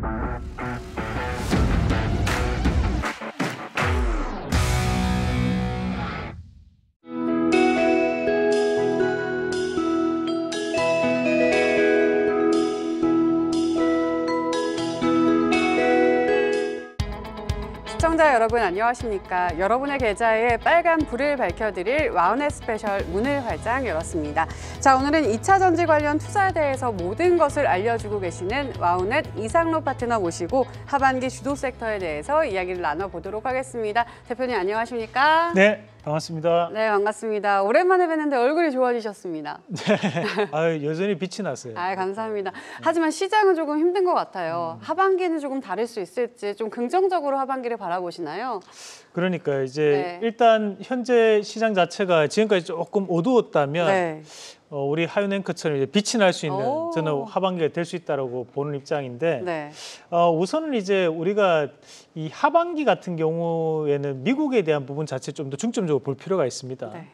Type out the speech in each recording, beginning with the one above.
Thank you. 여러분 안녕하십니까? 여러분의 계좌에 빨간 불을 밝혀드릴 와우넷 스페셜 문을 활짝 열었습니다. 자 오늘은 2차 전지 관련 투자에 대해서 모든 것을 알려주고 계시는 와우넷 이상로 파트너 모시고 하반기 주도 섹터에 대해서 이야기를 나눠보도록 하겠습니다. 대표님 안녕하십니까? 네. 반갑습니다. 네, 반갑습니다. 오랜만에 뵀는데 얼굴이 좋아지셨습니다. 네, 아유, 여전히 빛이 났어요. 아, 감사합니다. 네. 하지만 시장은 조금 힘든 것 같아요. 음. 하반기는 조금 다를 수 있을지 좀 긍정적으로 하반기를 바라보시나요? 그러니까 이제 네. 일단 현재 시장 자체가 지금까지 조금 어두웠다면 네. 어, 우리 하윤앵커처럼 이제 빛이 날 수 있는 오. 저는 하반기가 될 수 있다라고 보는 입장인데 네. 어, 우선은 이제 우리가 이 하반기 같은 경우에는 미국에 대한 부분 자체 좀 더 중점적으로 볼 필요가 있습니다. 네.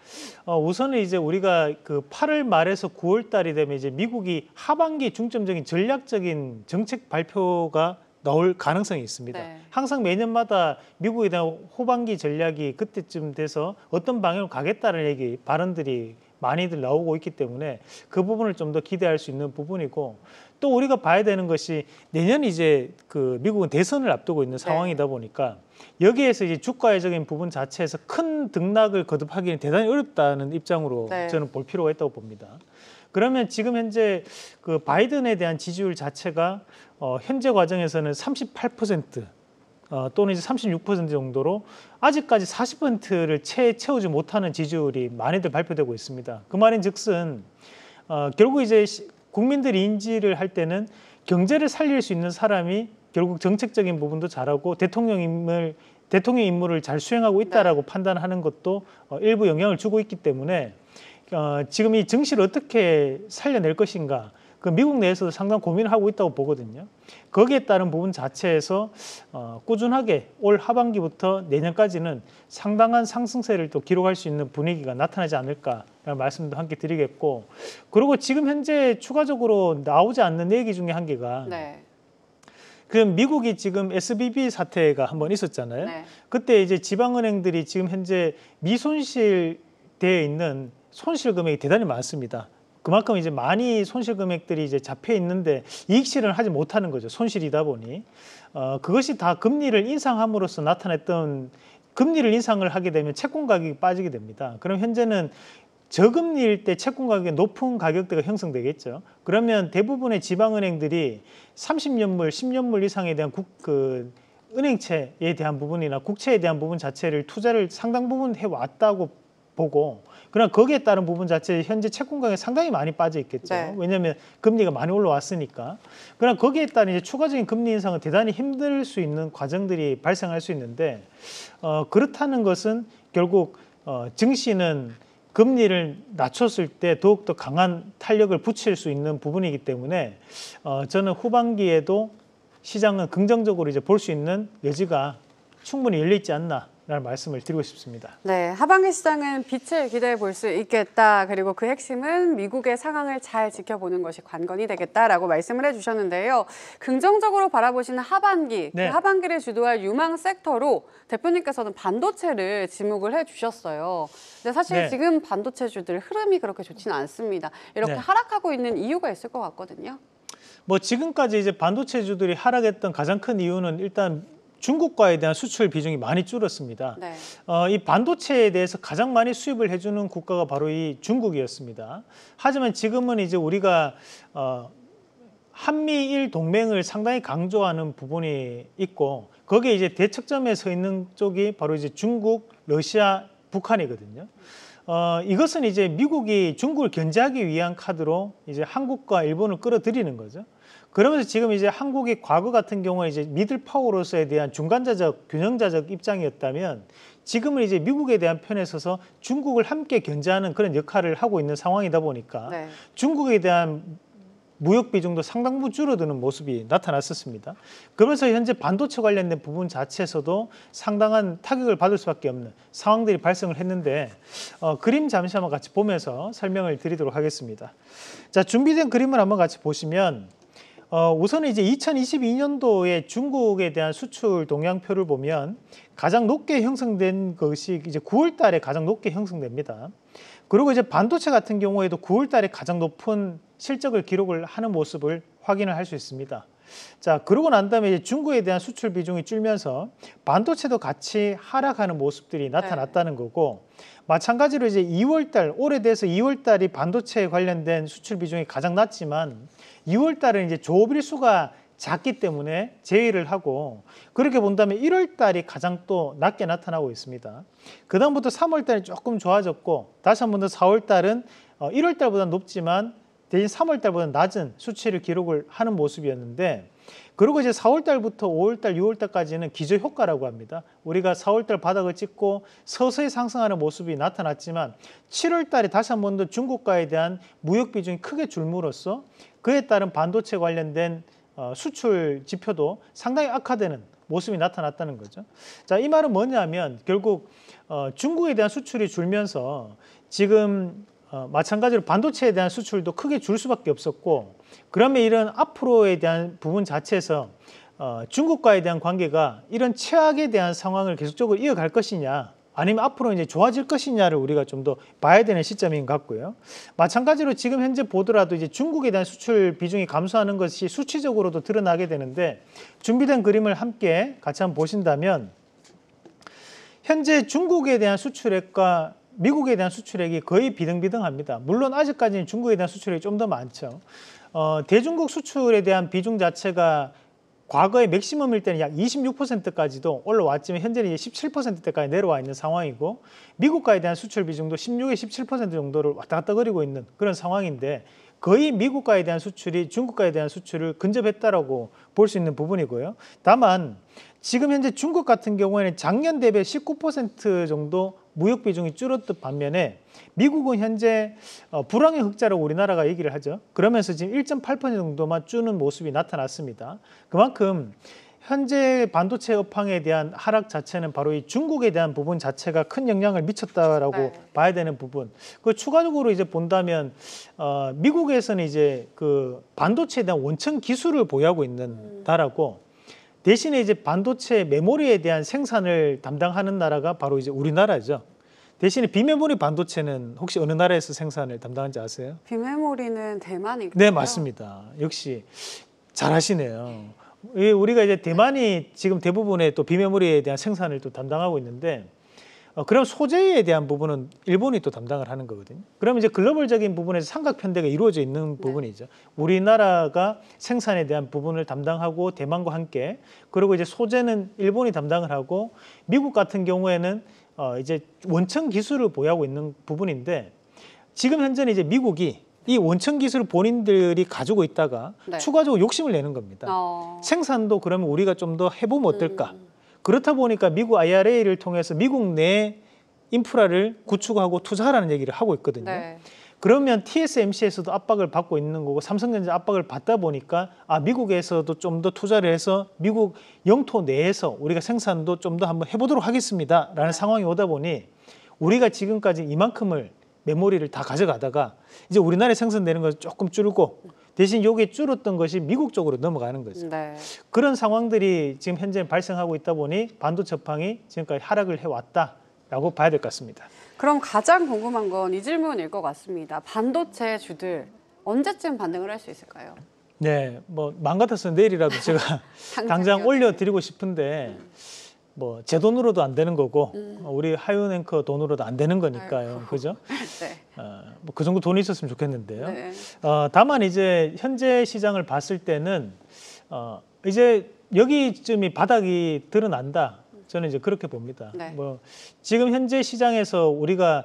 어, 우선은 이제 우리가 그 8월 말에서 9월 달이 되면 이제 미국이 하반기 중점적인 전략적인 정책 발표가 나올 가능성이 있습니다. 네. 항상 매년마다 미국에 대한 호반기 전략이 그때쯤 돼서 어떤 방향으로 가겠다는 얘기, 발언들이 많이들 나오고 있기 때문에 그 부분을 좀 더 기대할 수 있는 부분이고 또 우리가 봐야 되는 것이 내년 이제 그 미국은 대선을 앞두고 있는 네. 상황이다 보니까 여기에서 이제 주가적인 부분 자체에서 큰 등락을 거듭하기는 대단히 어렵다는 입장으로 네. 저는 볼 필요가 있다고 봅니다. 그러면 지금 현재 그 바이든에 대한 지지율 자체가 어 현재 과정에서는 38%. 어, 또는 이제 36% 정도로 아직까지 40%를 채 채우지 못하는 지지율이 많이들 발표되고 있습니다. 그 말인 즉슨 어, 결국 이제 국민들 이 인지를 할 때는 경제를 살릴 수 있는 사람이 결국 정책적인 부분도 잘하고 대통령 임을 대통령 임무를 잘 수행하고 있다라고 네. 판단하는 것도 어, 일부 영향을 주고 있기 때문에 어, 지금 이 증시를 어떻게 살려낼 것인가 그 미국 내에서도 상당 고민을 하고 있다고 보거든요. 거기에 따른 부분 자체에서 어, 꾸준하게 올 하반기부터 내년까지는 상당한 상승세를 또 기록할 수 있는 분위기가 나타나지 않을까라는 말씀도 함께 드리겠고 그리고 지금 현재 추가적으로 나오지 않는 얘기 중에 한 개가 네. 그 미국이 지금 SBB 사태가 한 번 있었잖아요. 네. 그때 이제 지방은행들이 지금 현재 미손실되어 있는 손실 금액이 대단히 많습니다. 그만큼 이제 많이 손실 금액들이 이제 잡혀 있는데 이익 실현을 하지 못하는 거죠. 손실이다 보니. 어, 그것이 다 금리를 인상함으로써 나타냈던 금리를 인상을 하게 되면 채권 가격이 빠지게 됩니다. 그럼 현재는 저금리일 때 채권 가격이 높은 가격대가 형성되겠죠. 그러면 대부분의 지방은행들이 30년물, 10년물 이상에 대한 국, 그 은행채에 대한 부분이나 국채에 대한 부분 자체를 투자를 상당 부분 해왔다고 보고 그러나 거기에 따른 부분 자체 에 현재 채권 가격이 상당히 많이 빠져 있겠죠. 네. 왜냐하면 금리가 많이 올라왔으니까. 그러나 거기에 따른 이제 추가적인 금리 인상은 대단히 힘들 수 있는 과정들이 발생할 수 있는데 어, 그렇다는 것은 결국 어, 증시는 금리를 낮췄을 때 더욱더 강한 탄력을 붙일 수 있는 부분이기 때문에 어, 저는 후반기에도 시장은 긍정적으로 이제 볼 수 있는 여지가 충분히 열려 있지 않나 라는 말씀을 드리고 싶습니다. 네, 하반기 시장은 빛을 기대해 볼 수 있겠다. 그리고 그 핵심은 미국의 상황을 잘 지켜보는 것이 관건이 되겠다라고 말씀을 해주셨는데요. 긍정적으로 바라보시는 하반기, 그 네. 그 하반기를 주도할 유망 섹터로 대표님께서는 반도체를 지목을 해주셨어요. 근데 사실 네. 지금 반도체주들 흐름이 그렇게 좋지는 않습니다. 이렇게 네. 하락하고 있는 이유가 있을 것 같거든요. 뭐 지금까지 이제 반도체주들이 하락했던 가장 큰 이유는 일단 중국과에 대한 수출 비중이 많이 줄었습니다. 네. 어, 이 반도체에 대해서 가장 많이 수입을 해주는 국가가 바로 이 중국이었습니다. 하지만 지금은 이제 우리가 어, 한미일 동맹을 상당히 강조하는 부분이 있고 거기에 이제 대척점에 서 있는 쪽이 바로 이제 중국, 러시아, 북한이거든요. 어, 이것은 이제 미국이 중국을 견제하기 위한 카드로 이제 한국과 일본을 끌어들이는 거죠. 그러면서 지금 이제 한국이 과거 같은 경우에 이제 미들 파워로서에 대한 중간자적 균형자적 입장이었다면 지금은 이제 미국에 대한 편에 서서 중국을 함께 견제하는 그런 역할을 하고 있는 상황이다 보니까 네. 중국에 대한 무역 비중도 상당부 줄어드는 모습이 나타났었습니다. 그러면서 현재 반도체 관련된 부분 자체에서도 상당한 타격을 받을 수밖에 없는 상황들이 발생을 했는데 어, 그림 잠시 한번 같이 보면서 설명을 드리도록 하겠습니다. 자 준비된 그림을 한번 같이 보시면 어, 우선은 이제 2022년도에 중국에 대한 수출 동향표를 보면 가장 높게 형성된 것이 이제 9월 달에 가장 높게 형성됩니다. 그리고 이제 반도체 같은 경우에도 9월 달에 가장 높은 실적을 기록을 하는 모습을 확인을 할 수 있습니다. 자, 그러고 난 다음에 이제 중국에 대한 수출 비중이 줄면서 반도체도 같이 하락하는 모습들이 나타났다는 네. 거고 마찬가지로 이제 2월 달 올해 돼서 2월 달이 반도체에 관련된 수출 비중이 가장 낮지만 2월 달은 이제 조업일수가 작기 때문에 제외를 하고 그렇게 본다면 1월 달이 가장 또 낮게 나타나고 있습니다. 그다음부터 3월 달이 조금 좋아졌고 다시 한 번 더 4월 달은 1월 어, 달보다 높지만 대신 3월 달보다 낮은 수치를 기록을 하는 모습이었는데 그리고 이제 4월 달부터 5월 달, 6월 달까지는 기저 효과라고 합니다. 우리가 4월 달 바닥을 찍고 서서히 상승하는 모습이 나타났지만 7월 달에 다시 한 번 더 중국과에 대한 무역 비중이 크게 줄므로써 그에 따른 반도체 관련된 어, 수출 지표도 상당히 악화되는 모습이 나타났다는 거죠. 자, 이 말은 뭐냐면 결국 어, 중국에 대한 수출이 줄면서 지금 어, 마찬가지로 반도체에 대한 수출도 크게 줄 수밖에 없었고 그러면 이런 앞으로에 대한 부분 자체에서 어, 중국과에 대한 관계가 이런 최악에 대한 상황을 계속적으로 이어갈 것이냐 아니면 앞으로 이제 좋아질 것이냐를 우리가 좀 더 봐야 되는 시점인 것 같고요. 마찬가지로 지금 현재 보더라도 이제 중국에 대한 수출 비중이 감소하는 것이 수치적으로도 드러나게 되는데 준비된 그림을 함께 같이 한번 보신다면 현재 중국에 대한 수출액과 미국에 대한 수출액이 거의 비등비등합니다. 물론 아직까지는 중국에 대한 수출액이 좀 더 많죠. 어, 대중국 수출에 대한 비중 자체가 과거의 맥시멈일 때는 약 26%까지도 올라왔지만 현재는 이제 17%대까지 내려와 있는 상황이고 미국과에 대한 수출 비중도 16에 17% 정도를 왔다 갔다 거리고 있는 그런 상황인데 거의 미국과에 대한 수출이 중국과에 대한 수출을 근접했다라고 볼 수 있는 부분이고요. 다만 지금 현재 중국 같은 경우에는 작년 대비 19% 정도 무역 비중이 줄었듯 반면에 미국은 현재 어, 불황의 흑자라고 우리나라가 얘기를 하죠. 그러면서 지금 1.8% 정도만 주는 모습이 나타났습니다. 그만큼 현재 반도체 업황에 대한 하락 자체는 바로 이 중국에 대한 부분 자체가 큰 영향을 미쳤다라고 네. 봐야 되는 부분. 그 추가적으로 이제 본다면 어, 미국에서는 이제 그 반도체에 대한 원천 기술을 보유하고 있는 다라고 대신에 이제 반도체 메모리에 대한 생산을 담당하는 나라가 바로 이제 우리나라죠. 대신에 비메모리 반도체는 혹시 어느 나라에서 생산을 담당하는지 아세요? 비메모리는 대만이요 네, 맞습니다. 역시 잘하시네요. 우리가 이제 대만이 지금 대부분의 또 비메모리에 대한 생산을 또 담당하고 있는데 어, 그럼 소재에 대한 부분은 일본이 또 담당을 하는 거거든요. 그러면 이제 글로벌적인 부분에서 삼각 편대가 이루어져 있는 네. 부분이죠. 우리나라가 생산에 대한 부분을 담당하고 대만과 함께 그리고 이제 소재는 일본이 담당을 하고 미국 같은 경우에는 어 이제 원천 기술을 보유하고 있는 부분인데 지금 현재는 이제 미국이 이 원천 기술을 본인들이 가지고 있다가 네. 추가적으로 욕심을 내는 겁니다. 어... 생산도 그러면 우리가 좀 더 해보면 어떨까? 음... 그렇다 보니까 미국 IRA를 통해서 미국 내 인프라를 구축하고 투자하라는 얘기를 하고 있거든요. 네. 그러면 TSMC에서도 압박을 받고 있는 거고 삼성전자 압박을 받다 보니까 아 미국에서도 좀 더 투자를 해서 미국 영토 내에서 우리가 생산도 좀 더 한번 해보도록 하겠습니다라는 네. 상황이 오다 보니 우리가 지금까지 이만큼을 메모리를 다 가져가다가 이제 우리나라에 생산되는 걸 조금 줄고 대신 요게 줄었던 것이 미국 쪽으로 넘어가는 거죠. 네. 그런 상황들이 지금 현재 발생하고 있다 보니 반도체팡이 지금까지 하락을 해왔다라고 봐야 될 것 같습니다. 그럼 가장 궁금한 건 이 질문일 것 같습니다. 반도체 주들 언제쯤 반등을 할 수 있을까요? 네, 뭐망 같아서 내일이라도 제가 당장 올려드리고 싶은데 음. 뭐제 돈으로도 안 되는 거고 음. 어, 우리 하윤 앵커 돈으로도 안 되는 거니까요. 아이고. 그죠? 네. 어, 뭐그 정도 돈이 있었으면 좋겠는데요. 네. 어, 다만 이제 현재 시장을 봤을 때는 어, 이제 여기쯤이 바닥이 드러난다. 저는 이제 그렇게 봅니다. 네. 뭐 지금 현재 시장에서 우리가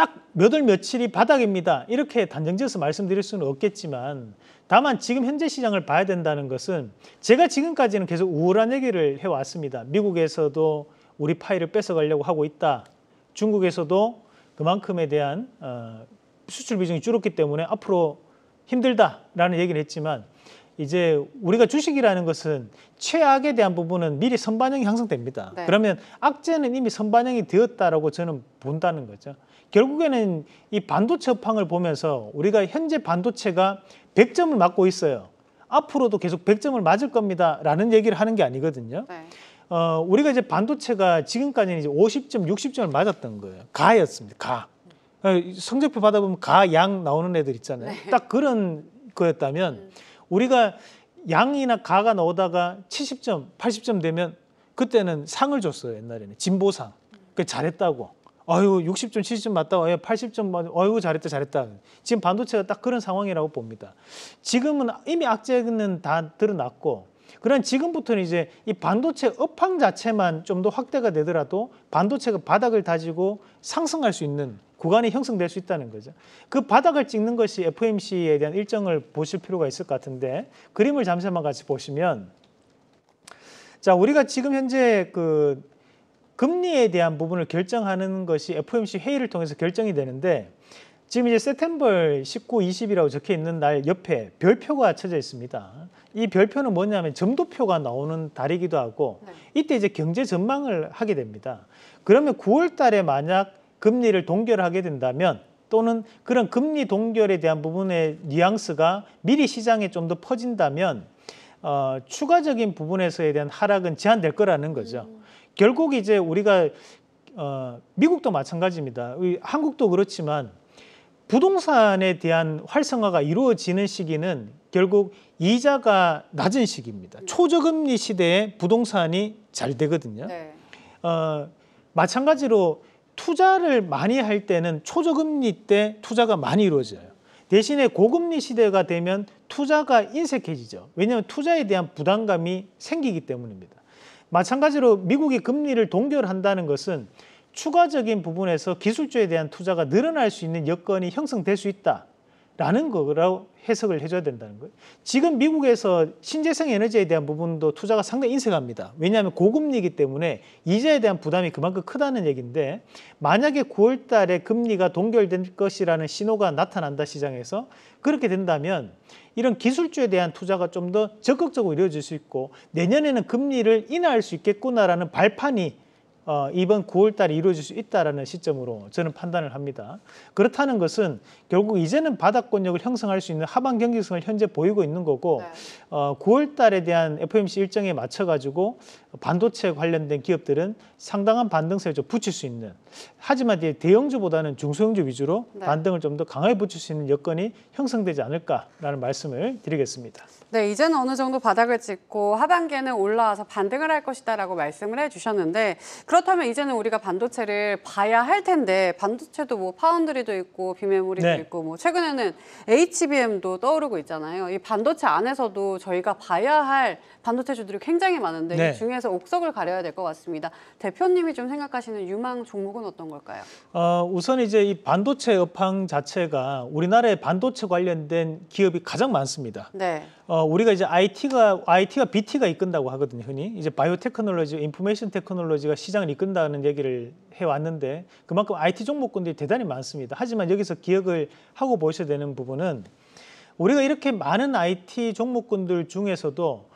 딱몇월 며칠이 바닥입니다. 이렇게 단정지어서 말씀드릴 수는 없겠지만 다만 지금 현재 시장을 봐야 된다는 것은 제가 지금까지는 계속 우울한 얘기를 해왔습니다. 미국에서도 우리 파일을 뺏어가려고 하고 있다. 중국에서도 그만큼에 대한 어, 수출 비중이 줄었기 때문에 앞으로 힘들다라는 얘기를 했지만 이제 우리가 주식이라는 것은 최악에 대한 부분은 미리 선반영이 형성됩니다. 네. 그러면 악재는 이미 선반영이 되었다라고 저는 본다는 거죠. 결국에는 이 반도체 업황을 보면서 우리가 현재 반도체가 100점을 맞고 있어요. 앞으로도 계속 100점을 맞을 겁니다라는 얘기를 하는 게 아니거든요. 네. 어, 우리가 이제 반도체가 지금까지는 이제 50점, 60점을 맞았던 거예요. 가였습니다. 가. 어, 성적표 받아보면 가, 양 나오는 애들 있잖아요. 네. 딱 그런 거였다면 음. 우리가 양이나 가가 나오다가 70점, 80점 되면 그때는 상을 줬어요. 옛날에는 진보상. 그 잘했다고. 아유 60점 70점 맞다. 아유 어, 80점 예, 맞. 아유 잘했다 잘했다. 지금 반도체가 딱 그런 상황이라고 봅니다. 지금은 이미 악재는 다 드러났고 그런 지금부터는 이제 이 반도체 업황 자체만 좀 더 확대가 되더라도 반도체가 바닥을 다지고 상승할 수 있는 구간이 형성될 수 있다는 거죠. 그 바닥을 찍는 것이 FOMC에 대한 일정을 보실 필요가 있을 것 같은데 그림을 잠시만 같이 보시면 자 우리가 지금 현재 그 금리에 대한 부분을 결정하는 것이 FOMC 회의를 통해서 결정이 되는데 지금 이제 세템벌 19, 20이라고 적혀 있는 날 옆에 별표가 쳐져 있습니다. 이 별표는 뭐냐면 점도표가 나오는 달이기도 하고 네. 이때 이제 경제 전망을 하게 됩니다. 그러면 9월 달에 만약 금리를 동결하게 된다면 또는 그런 금리 동결에 대한 부분의 뉘앙스가 미리 시장에 좀 더 퍼진다면 어, 추가적인 부분에서에 대한 하락은 제한될 거라는 거죠. 음. 결국 이제 우리가 어, 미국도 마찬가지입니다. 한국도 그렇지만 부동산에 대한 활성화가 이루어지는 시기는 결국 이자가 낮은 시기입니다. 초저금리 시대에 부동산이 잘 되거든요. 네. 어, 마찬가지로 투자를 많이 할 때는 초저금리 때 투자가 많이 이루어져요. 대신에 고금리 시대가 되면 투자가 인색해지죠. 왜냐하면 투자에 대한 부담감이 생기기 때문입니다. 마찬가지로 미국이 금리를 동결한다는 것은 추가적인 부분에서 기술주에 대한 투자가 늘어날 수 있는 여건이 형성될 수 있다. 라는 거라고 해석을 해줘야 된다는 거예요. 지금 미국에서 신재생 에너지에 대한 부분도 투자가 상당히 인색합니다. 왜냐하면 고금리이기 때문에 이자에 대한 부담이 그만큼 크다는 얘기인데 만약에 9월 달에 금리가 동결될 것이라는 신호가 나타난다 시장에서 그렇게 된다면 이런 기술주에 대한 투자가 좀 더 적극적으로 이루어질 수 있고 내년에는 금리를 인하할 수 있겠구나라는 발판이 어, 이번 9월 달에 이루어질 수 있다라는 시점으로 저는 판단을 합니다. 그렇다는 것은 결국 이제는 바닥권력을 형성할 수 있는 하반 경기성을 현재 보이고 있는 거고 네. 어, 9월 달에 대한 FOMC 일정에 맞춰 가지고 반도체 관련된 기업들은 상당한 반등세를 좀 붙일 수 있는 하지만 이제 대형주보다는 중소형주 위주로 네. 반등을 좀 더 강하게 붙일 수 있는 여건이 형성되지 않을까라는 말씀을 드리겠습니다. 네, 이제는 어느 정도 바닥을 찍고 하반기에는 올라와서 반등을 할 것이다라고 말씀을 해주셨는데 그렇다면 이제는 우리가 반도체를 봐야 할 텐데 반도체도 뭐 파운드리도 있고 비메모리도 네. 있고 뭐 최근에는 HBM도 떠오르고 있잖아요. 이 반도체 안에서도 저희가 봐야 할 반도체주들이 굉장히 많은데 네. 이 중에서 옥석을 가려야 될 것 같습니다. 대표님이 좀 생각하시는 유망 종목은 어떤 걸까요? 어, 우선 이제 이 반도체 업황 자체가 우리나라의 반도체 관련된 기업이 가장 많습니다. 네. 어, 우리가 이제 IT가 IT가 BT가 이끈다고 하거든요, 흔히. 이제 바이오테크놀로지, 인포메이션 테크놀로지가 시장 시장을 이끈다는 얘기를 해왔는데 그만큼 IT 종목군들이 대단히 많습니다. 하지만 여기서 기억을 하고 보셔야 되는 부분은 우리가 이렇게 많은 IT 종목군들 중에서도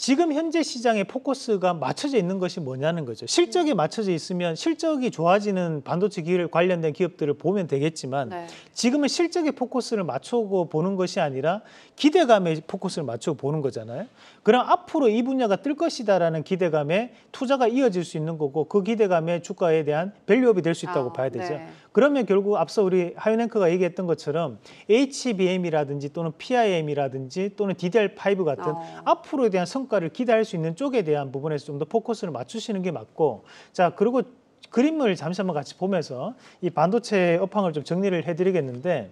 지금 현재 시장의 포커스가 맞춰져 있는 것이 뭐냐는 거죠. 실적이 음. 맞춰져 있으면 실적이 좋아지는 반도체 기업 관련된 기업들을 보면 되겠지만 네. 지금은 실적에 포커스를 맞추고 보는 것이 아니라 기대감에 포커스를 맞추고 보는 거잖아요. 그럼 앞으로 이 분야가 뜰 것이다라는 기대감에 투자가 이어질 수 있는 거고 그 기대감에 주가에 대한 밸류업이 될 수 있다고 아, 봐야 되죠. 네. 그러면 결국 앞서 우리 하윤앵커가 얘기했던 것처럼 HBM이라든지 또는 PIM이라든지 또는 DDR5 같은 어. 앞으로에 대한 성과를 기대할 수 있는 쪽에 대한 부분에서 좀 더 포커스를 맞추시는 게 맞고 자 그리고 그림을 잠시 한번 같이 보면서 이 반도체 업황을 좀 정리를 해드리겠는데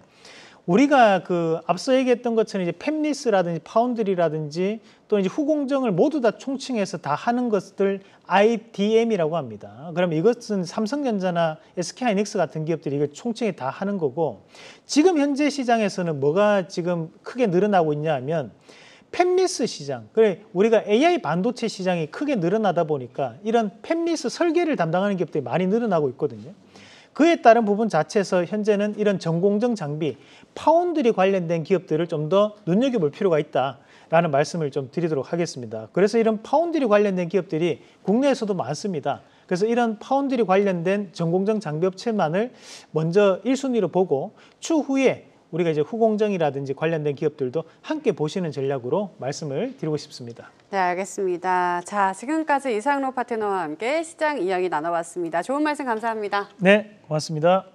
우리가 그 앞서 얘기했던 것처럼 이제 펩리스라든지 파운드리라든지 또 이제 후공정을 모두 다 총칭해서 다 하는 것들 IDM이라고 합니다. 그럼 이것은 삼성전자나 SK하이닉스 같은 기업들이 이걸 총칭해 다 하는 거고 지금 현재 시장에서는 뭐가 지금 크게 늘어나고 있냐면 펩리스 시장, 그래 우리가 AI 반도체 시장이 크게 늘어나다 보니까 이런 펩리스 설계를 담당하는 기업들이 많이 늘어나고 있거든요. 그에 따른 부분 자체에서 현재는 이런 전공정 장비, 파운드리 관련된 기업들을 좀 더 눈여겨볼 필요가 있다라는 말씀을 좀 드리도록 하겠습니다. 그래서 이런 파운드리 관련된 기업들이 국내에서도 많습니다. 그래서 이런 파운드리 관련된 전공정 장비 업체만을 먼저 1순위로 보고 추후에 우리가 이제 후공정이라든지 관련된 기업들도 함께 보시는 전략으로 말씀을 드리고 싶습니다. 네, 알겠습니다. 자, 지금까지 이상로 파트너와 함께 시장 이야기 나눠봤습니다. 좋은 말씀 감사합니다. 네, 고맙습니다.